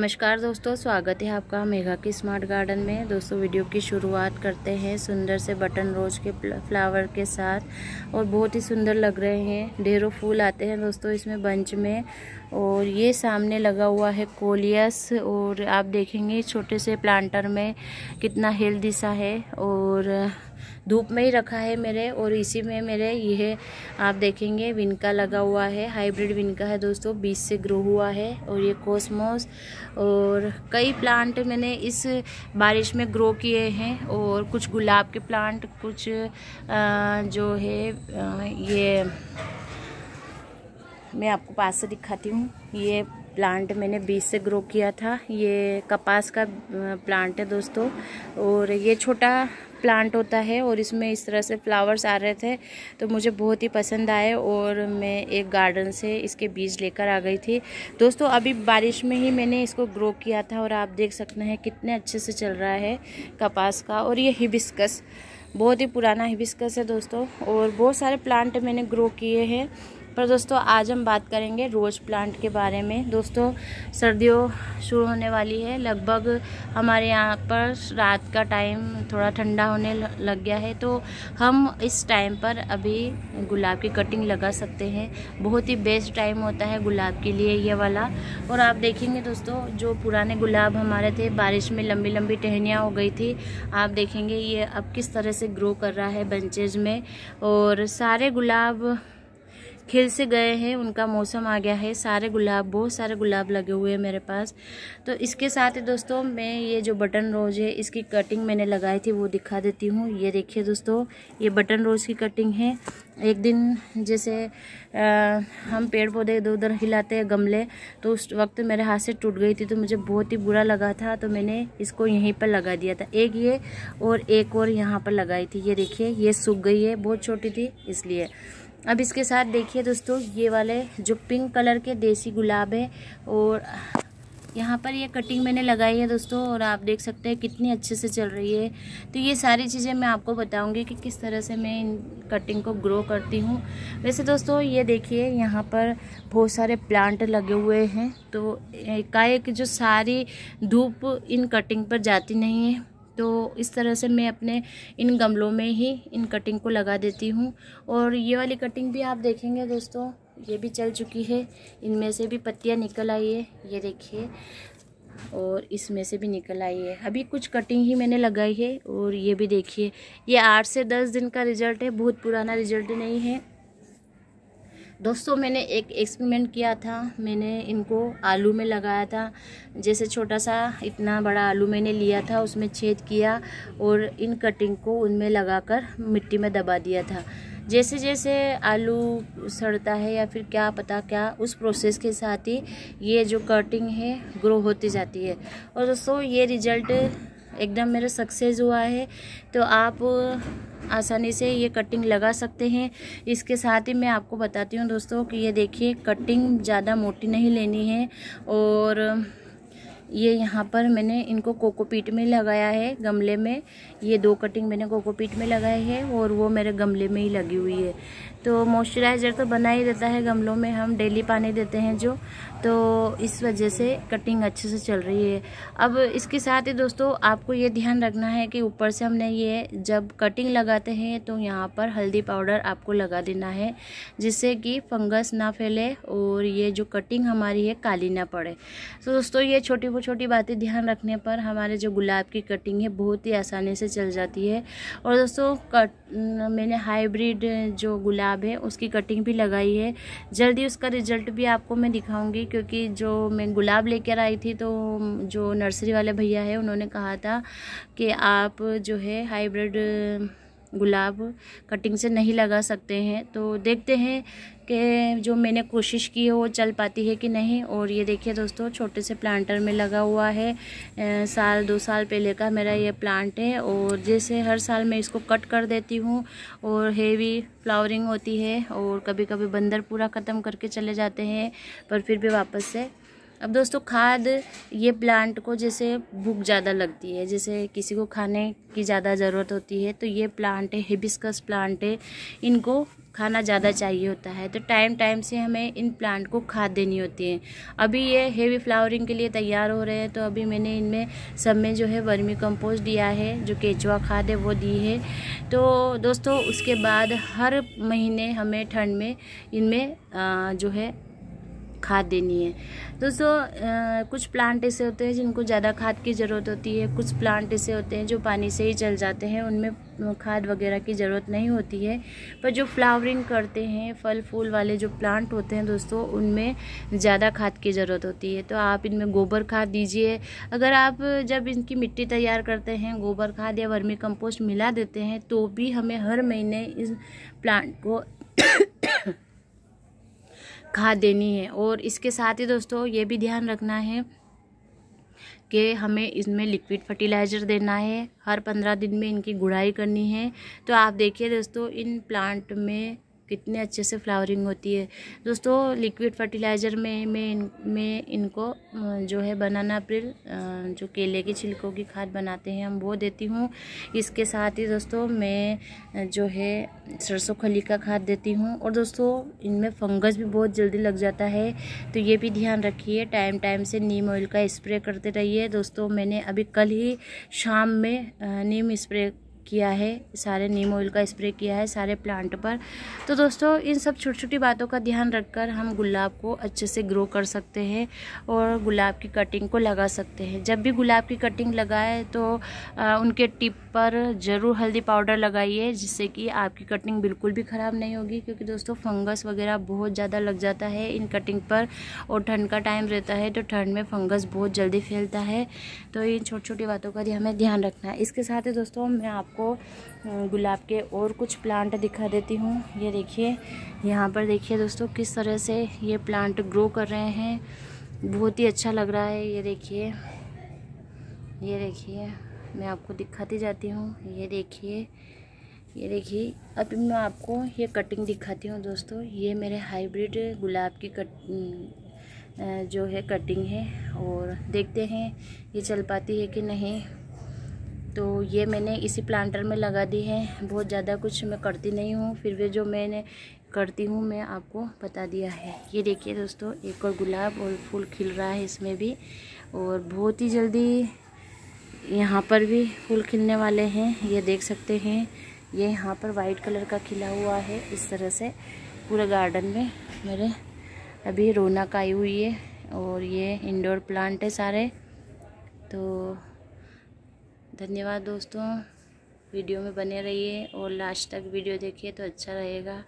नमस्कार दोस्तों स्वागत है आपका मेघा की स्मार्ट गार्डन में दोस्तों वीडियो की शुरुआत करते हैं सुंदर से बटन रोज के फ्लावर के साथ और बहुत ही सुंदर लग रहे हैं ढेरों फूल आते हैं दोस्तों इसमें बंच में और ये सामने लगा हुआ है कोलियस और आप देखेंगे छोटे से प्लांटर में कितना हेल्दी सा है और धूप में ही रखा है मेरे और इसी में मेरे यह आप देखेंगे विनका लगा हुआ है हाइब्रिड विनका है दोस्तों बीज से ग्रो हुआ है और ये कोसमोस और कई प्लांट मैंने इस बारिश में ग्रो किए हैं और कुछ गुलाब के प्लांट कुछ जो है ये मैं आपको पास से दिखाती हूँ ये प्लांट मैंने बीज से ग्रो किया था ये कपास का प्लांट है दोस्तों और ये छोटा प्लांट होता है और इसमें इस तरह से फ्लावर्स आ रहे थे तो मुझे बहुत ही पसंद आए और मैं एक गार्डन से इसके बीज लेकर आ गई थी दोस्तों अभी बारिश में ही मैंने इसको ग्रो किया था और आप देख सकते हैं कितने अच्छे से चल रहा है कपास का और ये हिबिस्कस बहुत ही पुराना हिबिस्कस है दोस्तों और बहुत सारे प्लांट मैंने ग्रो किए हैं पर दोस्तों आज हम बात करेंगे रोज़ प्लांट के बारे में दोस्तों सर्दियों शुरू होने वाली है लगभग हमारे यहाँ पर रात का टाइम थोड़ा ठंडा होने लग गया है तो हम इस टाइम पर अभी गुलाब की कटिंग लगा सकते हैं बहुत ही बेस्ट टाइम होता है गुलाब के लिए ये वाला और आप देखेंगे दोस्तों जो पुराने गुलाब हमारे थे बारिश में लंबी लंबी टहनियाँ हो गई थी आप देखेंगे ये अब किस तरह से ग्रो कर रहा है बंचेज में और सारे गुलाब खिल से गए हैं उनका मौसम आ गया है सारे गुलाब बहुत सारे गुलाब लगे हुए हैं मेरे पास तो इसके साथ ही दोस्तों मैं ये जो बटन रोज है इसकी कटिंग मैंने लगाई थी वो दिखा देती हूँ ये देखिए दोस्तों ये बटन रोज की कटिंग है एक दिन जैसे आ, हम पेड़ पौधे इधर उधर हिलाते हैं गमले तो उस वक्त मेरे हाथ से टूट गई थी तो मुझे बहुत ही बुरा लगा था तो मैंने इसको यहीं पर लगा दिया था एक ये और एक और यहाँ पर लगाई थी ये देखिए ये सूख गई है बहुत छोटी थी इसलिए अब इसके साथ देखिए दोस्तों ये वाले जो पिंक कलर के देसी गुलाब है और यहाँ पर ये कटिंग मैंने लगाई है दोस्तों और आप देख सकते हैं कितनी अच्छे से चल रही है तो ये सारी चीज़ें मैं आपको बताऊंगी कि किस तरह से मैं इन कटिंग को ग्रो करती हूँ वैसे दोस्तों ये देखिए यहाँ पर बहुत सारे प्लांट लगे हुए हैं तो एकाएक जो सारी धूप इन कटिंग पर जाती नहीं है तो इस तरह से मैं अपने इन गमलों में ही इन कटिंग को लगा देती हूँ और ये वाली कटिंग भी आप देखेंगे दोस्तों ये भी चल चुकी है इनमें से भी पत्तियाँ निकल आई है ये देखिए और इसमें से भी निकल आई है अभी कुछ कटिंग ही मैंने लगाई है और ये भी देखिए ये आठ से दस दिन का रिजल्ट है बहुत पुराना रिजल्ट नहीं है दोस्तों मैंने एक एक्सपेरिमेंट किया था मैंने इनको आलू में लगाया था जैसे छोटा सा इतना बड़ा आलू मैंने लिया था उसमें छेद किया और इन कटिंग को उनमें लगाकर मिट्टी में दबा दिया था जैसे जैसे आलू सड़ता है या फिर क्या पता क्या उस प्रोसेस के साथ ही ये जो कटिंग है ग्रो होती जाती है और दोस्तों ये रिजल्ट एकदम मेरा सक्सेस हुआ है तो आप आसानी से ये कटिंग लगा सकते हैं इसके साथ ही मैं आपको बताती हूँ दोस्तों कि ये देखिए कटिंग ज़्यादा मोटी नहीं लेनी है और ये यहाँ पर मैंने इनको कोकोपीट में लगाया है गमले में ये दो कटिंग मैंने कोकोपीट में लगाई है और वो मेरे गमले में ही लगी हुई है तो मॉइस्चराइज़र तो बना ही रहता है गमलों में हम डेली पानी देते हैं जो तो इस वजह से कटिंग अच्छे से चल रही है अब इसके साथ ही दोस्तों आपको ये ध्यान रखना है कि ऊपर से हमने ये जब कटिंग लगाते हैं तो यहाँ पर हल्दी पाउडर आपको लगा देना है जिससे कि फंगस ना फैले और ये जो कटिंग हमारी है काली ना पड़े तो दोस्तों ये छोटी छोटी छोटी बातें ध्यान रखने पर हमारे जो गुलाब की कटिंग है बहुत ही आसानी से चल जाती है और दोस्तों कट मैंने हाइब्रिड जो गुलाब है उसकी कटिंग भी लगाई है जल्दी उसका रिजल्ट भी आपको मैं दिखाऊंगी क्योंकि जो मैं गुलाब लेकर आई थी तो जो नर्सरी वाले भैया है उन्होंने कहा था कि आप जो है हाइब्रिड गुलाब कटिंग से नहीं लगा सकते हैं तो देखते हैं कि जो मैंने कोशिश की है वो चल पाती है कि नहीं और ये देखिए दोस्तों छोटे से प्लांटर में लगा हुआ है साल दो साल पहले का मेरा ये प्लांट है और जैसे हर साल मैं इसको कट कर देती हूँ और हेवी फ्लावरिंग होती है और कभी कभी बंदर पूरा ख़त्म करके चले जाते हैं पर फिर भी वापस से अब दोस्तों खाद ये प्लांट को जैसे भूख ज़्यादा लगती है जैसे किसी को खाने की ज़्यादा ज़रूरत होती है तो ये प्लांट है हिबिस्कस प्लांट है इनको खाना ज़्यादा चाहिए होता है तो टाइम टाइम से हमें इन प्लांट को खाद देनी होती है अभी ये हेवी फ्लावरिंग के लिए तैयार हो रहे हैं तो अभी मैंने इनमें सब में जो है वर्मी कंपोस्ट दिया है जो केचुआ खाद है वो दी है तो दोस्तों उसके बाद हर महीने हमें ठंड में इनमें जो है खाद देनी है दोस्तों कुछ प्लांट ऐसे होते हैं जिनको ज़्यादा खाद की ज़रूरत होती है कुछ प्लांट ऐसे होते हैं जो पानी से ही चल जाते हैं उनमें खाद वगैरह की ज़रूरत नहीं होती है पर जो फ्लावरिंग करते हैं फल फूल वाले जो प्लांट होते हैं दोस्तों उनमें ज़्यादा खाद की ज़रूरत होती है तो आप इनमें गोबर खाद दीजिए अगर आप जब इनकी मिट्टी तैयार करते हैं गोबर खाद या वर्मी कंपोस्ट मिला देते हैं तो भी हमें हर महीने इस प्लांट को खाद देनी है और इसके साथ ही दोस्तों ये भी ध्यान रखना है कि हमें इसमें लिक्विड फर्टिलाइज़र देना है हर पंद्रह दिन में इनकी गुड़ाई करनी है तो आप देखिए दोस्तों इन प्लांट में कितने अच्छे से फ्लावरिंग होती है दोस्तों लिक्विड फर्टिलाइज़र में मैं इन में इनको जो है बनाना अप्रैल जो केले के छिलकों की खाद बनाते हैं हम वो देती हूँ इसके साथ ही दोस्तों मैं जो है सरसों खली का खाद देती हूँ और दोस्तों इनमें फंगस भी बहुत जल्दी लग जाता है तो ये भी ध्यान रखिए टाइम टाइम से नीम ऑयल का स्प्रे करते रहिए दोस्तों मैंने अभी कल ही शाम में नीम स्प्रे किया है सारे नीम ऑयल का स्प्रे किया है सारे प्लांट पर तो दोस्तों इन सब छोटी छोटी बातों का ध्यान रखकर हम गुलाब को अच्छे से ग्रो कर सकते हैं और गुलाब की कटिंग को लगा सकते हैं जब भी गुलाब की कटिंग लगाए तो आ, उनके टिप पर ज़रूर हल्दी पाउडर लगाइए जिससे कि आपकी कटिंग बिल्कुल भी ख़राब नहीं होगी क्योंकि दोस्तों फंगस वगैरह बहुत ज़्यादा लग जाता है इन कटिंग पर और ठंड का टाइम रहता है तो ठंड में फंगस बहुत जल्दी फैलता है तो इन छोटी छोटी बातों का हमें ध्यान रखना है इसके साथ ही दोस्तों मैं आप आपको गुलाब के और कुछ प्लांट दिखा देती हूँ ये देखिए यहाँ पर देखिए दोस्तों किस तरह से ये प्लांट ग्रो कर रहे हैं बहुत ही अच्छा लग रहा है ये देखिए ये देखिए मैं आपको दिखाती जाती हूँ ये देखिए ये देखिए अब मैं आपको ये कटिंग दिखाती हूँ दोस्तों ये मेरे हाइब्रिड गुलाब की कट जो है कटिंग है और देखते हैं ये चल पाती है कि नहीं तो ये मैंने इसी प्लांटर में लगा दी है बहुत ज़्यादा कुछ मैं करती नहीं हूँ फिर भी जो मैंने करती हूँ मैं आपको बता दिया है ये देखिए दोस्तों एक और गुलाब और फूल खिल रहा है इसमें भी और बहुत ही जल्दी यहाँ पर भी फूल खिलने वाले हैं ये देख सकते हैं ये यहाँ पर वाइट कलर का खिला हुआ है इस तरह से पूरे गार्डन में मेरे अभी रौनक आई हुई है और ये इंडोर प्लांट है सारे तो धन्यवाद दोस्तों वीडियो में बने रहिए और लास्ट तक वीडियो देखिए तो अच्छा रहेगा